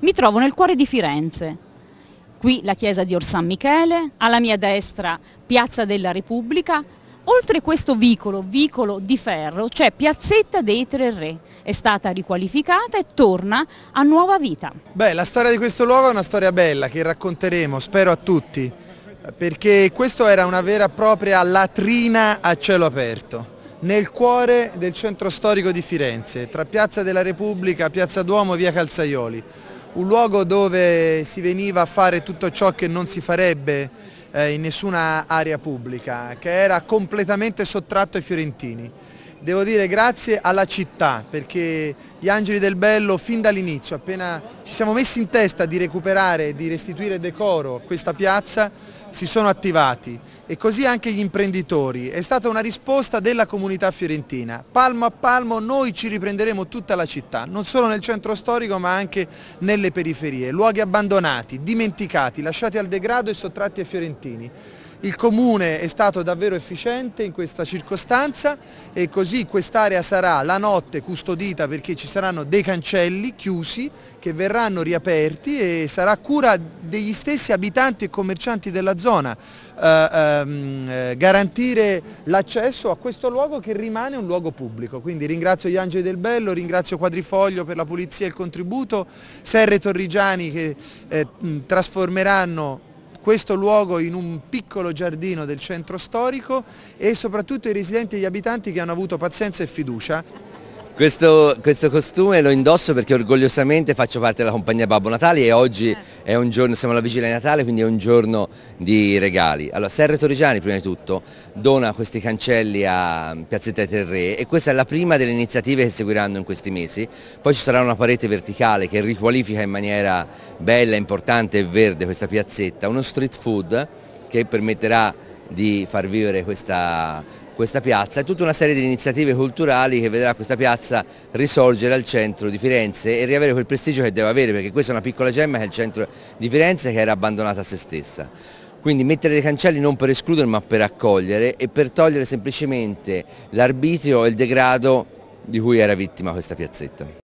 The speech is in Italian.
Mi trovo nel cuore di Firenze, qui la chiesa di Orsan Michele, alla mia destra Piazza della Repubblica, Oltre questo vicolo, vicolo di ferro, c'è Piazzetta dei Tre Re, è stata riqualificata e torna a nuova vita. Beh, la storia di questo luogo è una storia bella che racconteremo, spero a tutti, perché questa era una vera e propria latrina a cielo aperto nel cuore del centro storico di Firenze, tra Piazza della Repubblica, Piazza Duomo e Via Calzaioli un luogo dove si veniva a fare tutto ciò che non si farebbe eh, in nessuna area pubblica, che era completamente sottratto ai fiorentini. Devo dire grazie alla città perché gli Angeli del Bello fin dall'inizio, appena ci siamo messi in testa di recuperare, di restituire decoro a questa piazza, si sono attivati e così anche gli imprenditori. È stata una risposta della comunità fiorentina. Palmo a palmo noi ci riprenderemo tutta la città, non solo nel centro storico ma anche nelle periferie, luoghi abbandonati, dimenticati, lasciati al degrado e sottratti ai fiorentini. Il Comune è stato davvero efficiente in questa circostanza e così quest'area sarà la notte custodita perché ci saranno dei cancelli chiusi che verranno riaperti e sarà cura degli stessi abitanti e commercianti della zona eh, ehm, eh, garantire l'accesso a questo luogo che rimane un luogo pubblico. Quindi ringrazio gli Angeli del Bello, ringrazio Quadrifoglio per la pulizia e il contributo, Serre Torrigiani che eh, trasformeranno questo luogo in un piccolo giardino del centro storico e soprattutto i residenti e gli abitanti che hanno avuto pazienza e fiducia. Questo, questo, costume lo indosso perché orgogliosamente faccio parte della compagnia Babbo Natale e oggi è un giorno, siamo alla vigilia di Natale, quindi è un giorno di regali. Allora, Serre Torrigiani prima di tutto dona questi cancelli a Piazzetta dei Tre e questa è la prima delle iniziative che seguiranno in questi mesi. Poi ci sarà una parete verticale che riqualifica in maniera bella, importante e verde questa piazzetta, uno street food che permetterà di far vivere questa questa piazza e tutta una serie di iniziative culturali che vedrà questa piazza risorgere al centro di Firenze e riavere quel prestigio che deve avere perché questa è una piccola gemma che è il centro di Firenze che era abbandonata a se stessa. Quindi mettere dei cancelli non per escludere ma per accogliere e per togliere semplicemente l'arbitrio e il degrado di cui era vittima questa piazzetta.